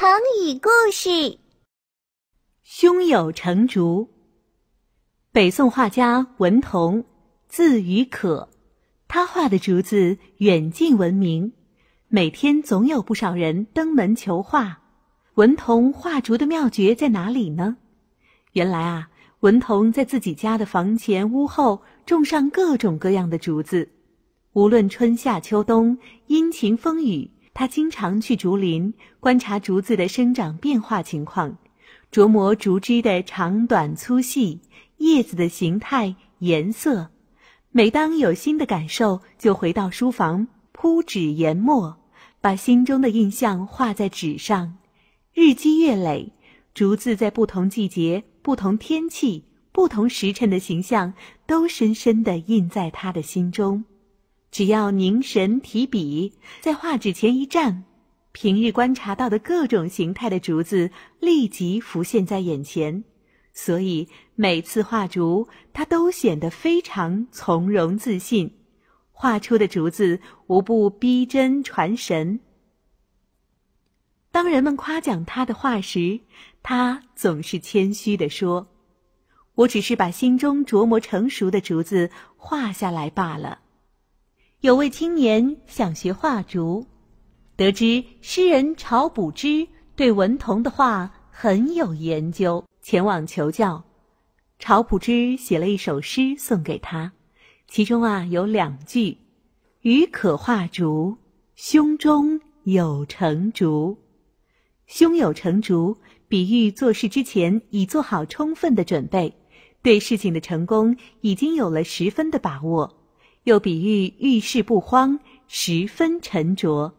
成语故事：胸有成竹。北宋画家文同，字雨可，他画的竹子远近闻名，每天总有不少人登门求画。文同画竹的妙诀在哪里呢？原来啊，文同在自己家的房前屋后种上各种各样的竹子，无论春夏秋冬，阴晴风雨。他经常去竹林观察竹子的生长变化情况，琢磨竹枝的长短粗细、叶子的形态颜色。每当有新的感受，就回到书房铺纸研墨，把心中的印象画在纸上。日积月累，竹子在不同季节、不同天气、不同时辰的形象都深深地印在他的心中。只要凝神提笔，在画纸前一站，平日观察到的各种形态的竹子立即浮现在眼前。所以每次画竹，他都显得非常从容自信，画出的竹子无不逼真传神。当人们夸奖他的画时，他总是谦虚地说：“我只是把心中琢磨成熟的竹子画下来罢了。”有位青年想学画竹，得知诗人晁补之对文同的画很有研究，前往求教。晁补之写了一首诗送给他，其中啊有两句：“予可画竹，胸中有成竹。”胸有成竹，比喻做事之前已做好充分的准备，对事情的成功已经有了十分的把握。又比喻遇事不慌，十分沉着。